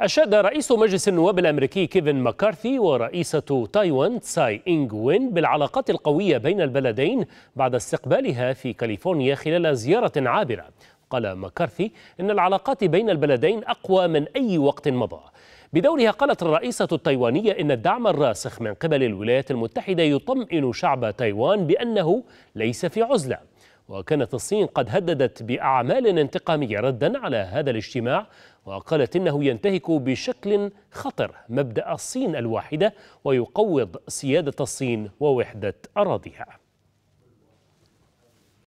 أشاد رئيس مجلس النواب الأمريكي كيفن مكارثي ورئيسة تايوان تساي إنغ وين بالعلاقات القوية بين البلدين بعد استقبالها في كاليفورنيا خلال زيارة عابرة قال مكارثي إن العلاقات بين البلدين أقوى من أي وقت مضى بدورها قالت الرئيسة التايوانية إن الدعم الراسخ من قبل الولايات المتحدة يطمئن شعب تايوان بأنه ليس في عزلة وكانت الصين قد هددت بأعمال انتقامية ردا على هذا الاجتماع وقالت إنه ينتهك بشكل خطر مبدأ الصين الواحدة ويقوض سيادة الصين ووحدة أراضيها